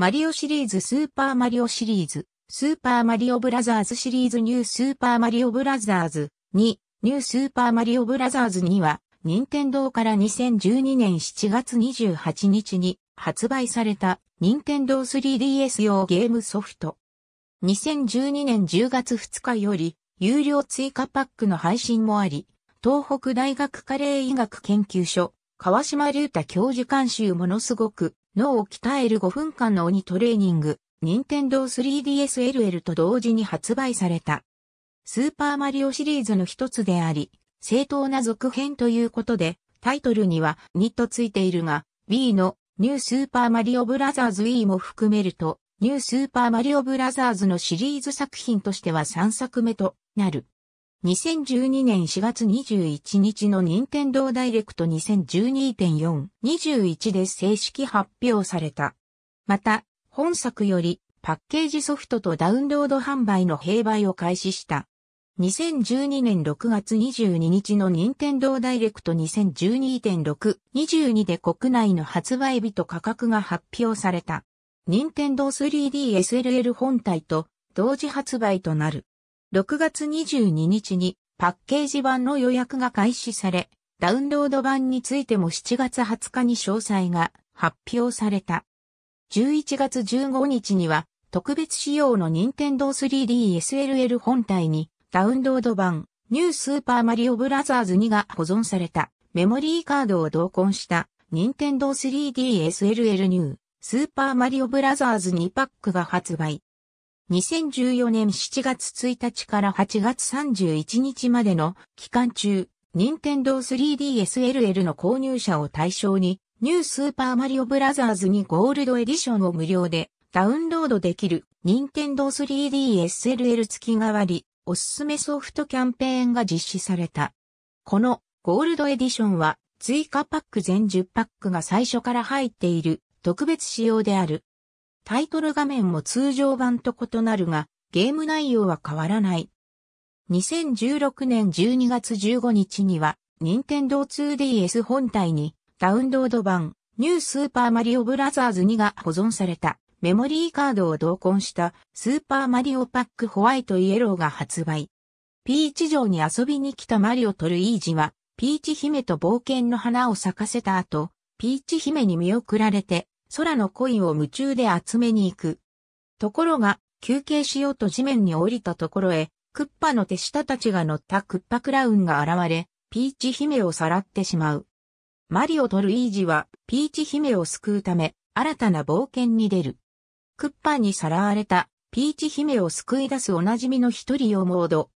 マリオシリーズスーパーマリオシリーズ、スーパーマリオブラザーズシリーズニュースーパーマリオブラザーズ2、ニュースーパーマリオブラザーズ2は、任天堂から2012年7月28日に発売された任天堂 3DS 用ゲームソフト。2012年10月2日より有料追加パックの配信もあり、東北大学カレー医学研究所、川島隆太教授監修ものすごく脳を鍛える5分間の鬼トレーニング、任天堂 3DSLL と同時に発売された。スーパーマリオシリーズの一つであり、正当な続編ということで、タイトルには2とついているが、Wii のニュースーパーマリオブラザーズ Wii も含めると、ニュースーパーマリオブラザーズのシリーズ作品としては3作目となる。2012年4月21日の任天堂ダイレクト2012.421で正式発表された。また、本作よりパッケージソフトとダウンロード販売の併売を開始した。2012年6月22日の任天堂ダイレクト2012.622で国内の発売日と価格が発表された。任天堂 3DSLL 本体と同時発売となる。6月22日にパッケージ版の予約が開始され、ダウンロード版についても7月20日に詳細が発表された。11月15日には特別仕様の任天堂 3DSLL 本体にダウンロード版ニュースーパーマリオブラザーズ2が保存されたメモリーカードを同梱した任天堂 3DSLL ニュースーパーマリオブラザーズ2パックが発売。2014年7月1日から8月31日までの期間中、任天堂 3DSLL の購入者を対象に、ニュースーパーマリオブラザーズにゴールドエディションを無料でダウンロードできる任天堂 3DSLL 付き替わりおすすめソフトキャンペーンが実施された。このゴールドエディションは追加パック全10パックが最初から入っている特別仕様である。タイトル画面も通常版と異なるが、ゲーム内容は変わらない。2016年12月15日には、任天堂 2DS 本体にダウンロード版ニュースーパーマリオブラザーズ2が保存されたメモリーカードを同梱したスーパーマリオパックホワイトイエローが発売。ピーチ城に遊びに来たマリオとルイージは、ピーチ姫と冒険の花を咲かせた後、ピーチ姫に見送られて、空のコインを夢中で集めに行く。ところが、休憩しようと地面に降りたところへ、クッパの手下たちが乗ったクッパクラウンが現れ、ピーチ姫をさらってしまう。マリオとルイージは、ピーチ姫を救うため、新たな冒険に出る。クッパにさらわれた、ピーチ姫を救い出すおなじみの一人をモード。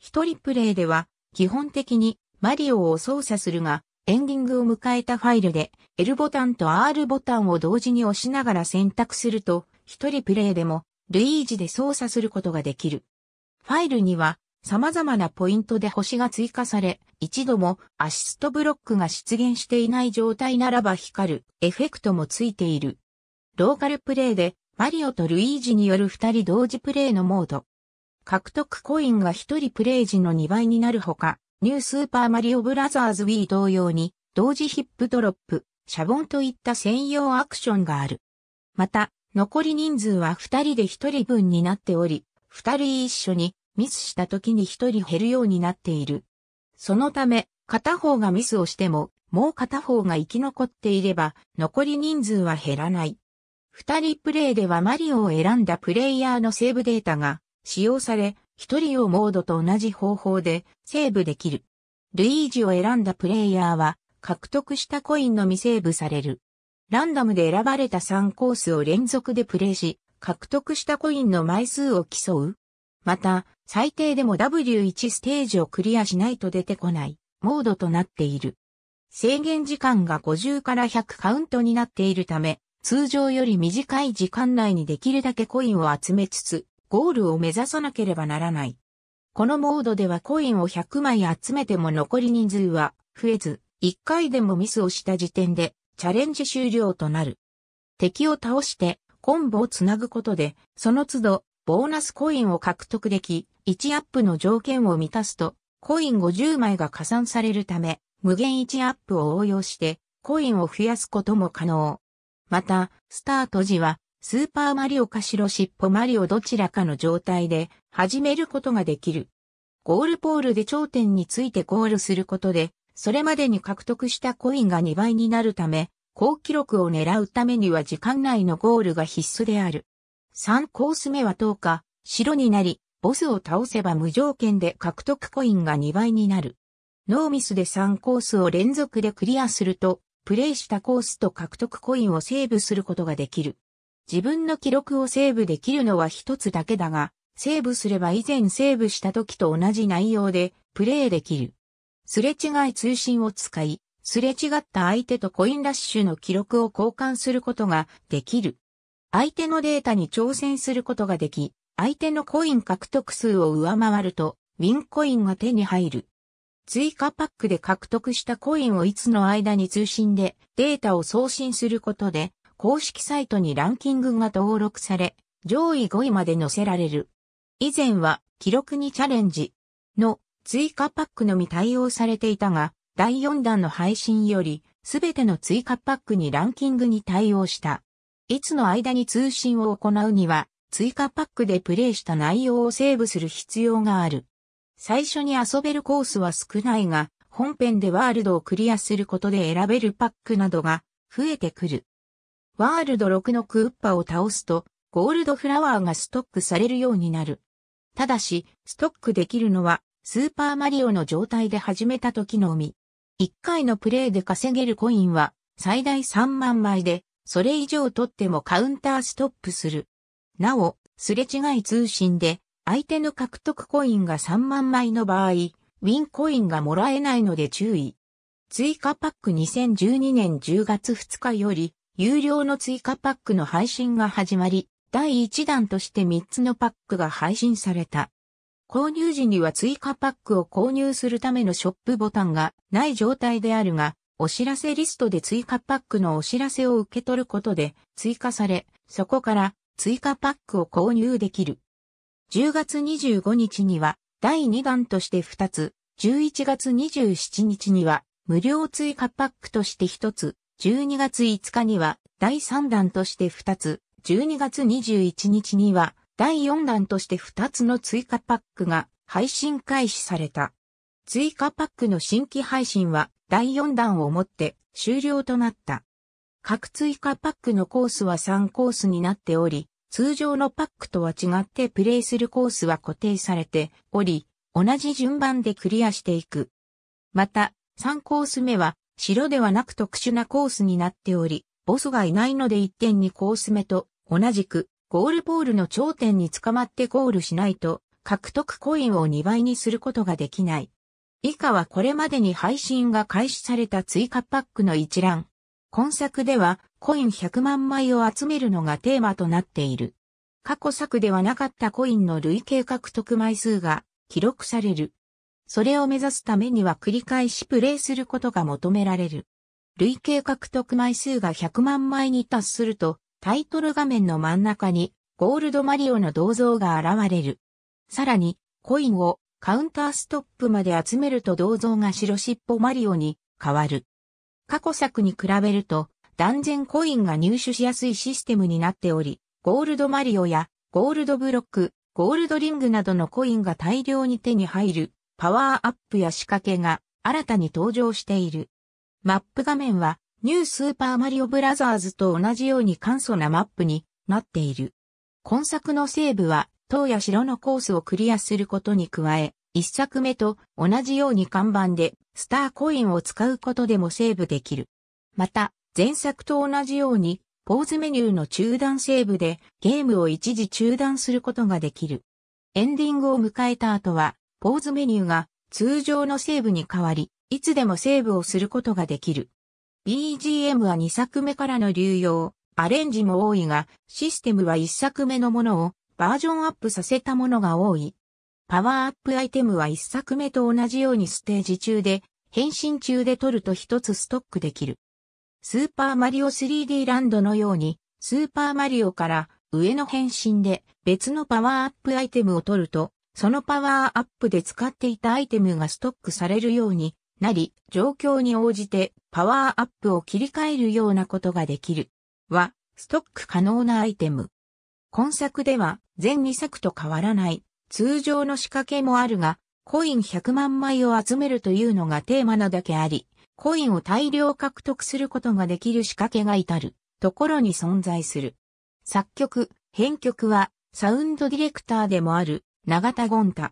一人プレイでは、基本的にマリオを操作するが、エンディングを迎えたファイルで L ボタンと R ボタンを同時に押しながら選択すると、一人プレイでもルイージで操作することができる。ファイルには様々なポイントで星が追加され、一度もアシストブロックが出現していない状態ならば光るエフェクトもついている。ローカルプレイでマリオとルイージによる二人同時プレイのモード。獲得コインが一人プレイ時の2倍になるほか、ニュースーパーマリオブラザーズ Wii 同様に、同時ヒップドロップ、シャボンといった専用アクションがある。また、残り人数は2人で1人分になっており、2人一緒にミスした時に1人減るようになっている。そのため、片方がミスをしても、もう片方が生き残っていれば、残り人数は減らない。2人プレイではマリオを選んだプレイヤーのセーブデータが使用され、一人をモードと同じ方法でセーブできる。ルイージを選んだプレイヤーは獲得したコインのみセーブされる。ランダムで選ばれた3コースを連続でプレイし、獲得したコインの枚数を競う。また、最低でも W1 ステージをクリアしないと出てこない、モードとなっている。制限時間が50から100カウントになっているため、通常より短い時間内にできるだけコインを集めつつ、ゴールを目指さなければならない。このモードではコインを100枚集めても残り人数は増えず、1回でもミスをした時点でチャレンジ終了となる。敵を倒してコンボをつなぐことで、その都度ボーナスコインを獲得でき、1アップの条件を満たすと、コイン50枚が加算されるため、無限1アップを応用して、コインを増やすことも可能。また、スタート時は、スーパーマリオか白尻尾マリオどちらかの状態で始めることができる。ゴールポールで頂点についてゴールすることで、それまでに獲得したコインが2倍になるため、高記録を狙うためには時間内のゴールが必須である。3コース目は10日、白になり、ボスを倒せば無条件で獲得コインが2倍になる。ノーミスで3コースを連続でクリアすると、プレイしたコースと獲得コインをセーブすることができる。自分の記録をセーブできるのは一つだけだが、セーブすれば以前セーブした時と同じ内容でプレイできる。すれ違い通信を使い、すれ違った相手とコインラッシュの記録を交換することができる。相手のデータに挑戦することができ、相手のコイン獲得数を上回ると、ウィンコインが手に入る。追加パックで獲得したコインをいつの間に通信でデータを送信することで、公式サイトにランキングが登録され、上位5位まで載せられる。以前は記録にチャレンジの追加パックのみ対応されていたが、第4弾の配信より、すべての追加パックにランキングに対応した。いつの間に通信を行うには、追加パックでプレイした内容をセーブする必要がある。最初に遊べるコースは少ないが、本編でワールドをクリアすることで選べるパックなどが増えてくる。ワールド6のクーッパを倒すと、ゴールドフラワーがストックされるようになる。ただし、ストックできるのは、スーパーマリオの状態で始めた時のみ。1回のプレイで稼げるコインは、最大3万枚で、それ以上取ってもカウンターストップする。なお、すれ違い通信で、相手の獲得コインが3万枚の場合、ウィンコインがもらえないので注意。追加パック2012年10月2日より、有料の追加パックの配信が始まり、第1弾として3つのパックが配信された。購入時には追加パックを購入するためのショップボタンがない状態であるが、お知らせリストで追加パックのお知らせを受け取ることで追加され、そこから追加パックを購入できる。10月25日には第2弾として2つ、11月27日には無料追加パックとして1つ、12月5日には第3弾として2つ、12月21日には第4弾として2つの追加パックが配信開始された。追加パックの新規配信は第4弾をもって終了となった。各追加パックのコースは3コースになっており、通常のパックとは違ってプレイするコースは固定されており、同じ順番でクリアしていく。また、3コース目は城ではなく特殊なコースになっており、ボスがいないので1.2コース目と同じくゴールポールの頂点に捕まってゴールしないと獲得コインを2倍にすることができない。以下はこれまでに配信が開始された追加パックの一覧。今作ではコイン100万枚を集めるのがテーマとなっている。過去作ではなかったコインの累計獲得枚数が記録される。それを目指すためには繰り返しプレイすることが求められる。累計獲得枚数が100万枚に達すると、タイトル画面の真ん中に、ゴールドマリオの銅像が現れる。さらに、コインをカウンターストップまで集めると銅像が白尻尾マリオに変わる。過去作に比べると、断然コインが入手しやすいシステムになっており、ゴールドマリオやゴールドブロック、ゴールドリングなどのコインが大量に手に入るパワーアップや仕掛けが新たに登場している。マップ画面はニュースーパーマリオブラザーズと同じように簡素なマップになっている。今作のセーブは、塔や城のコースをクリアすることに加え、一作目と同じように看板でスターコインを使うことでもセーブできる。また、前作と同じように、ポーズメニューの中断セーブでゲームを一時中断することができる。エンディングを迎えた後は、ポーズメニューが通常のセーブに変わり、いつでもセーブをすることができる。BGM は2作目からの流用、アレンジも多いが、システムは1作目のものをバージョンアップさせたものが多い。パワーアップアイテムは1作目と同じようにステージ中で、変身中で取ると1つストックできる。スーパーマリオ 3D ランドのように、スーパーマリオから上の変身で別のパワーアップアイテムを取ると、そのパワーアップで使っていたアイテムがストックされるようになり、状況に応じてパワーアップを切り替えるようなことができる。は、ストック可能なアイテム。今作では、全2作と変わらない、通常の仕掛けもあるが、コイン100万枚を集めるというのがテーマなだけあり、コインを大量獲得することができる仕掛けが至るところに存在する。作曲、編曲はサウンドディレクターでもある永田ゴン太。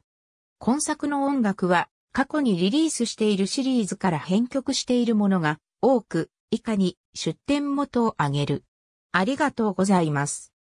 今作の音楽は過去にリリースしているシリーズから編曲しているものが多く以下に出展元を挙げる。ありがとうございます。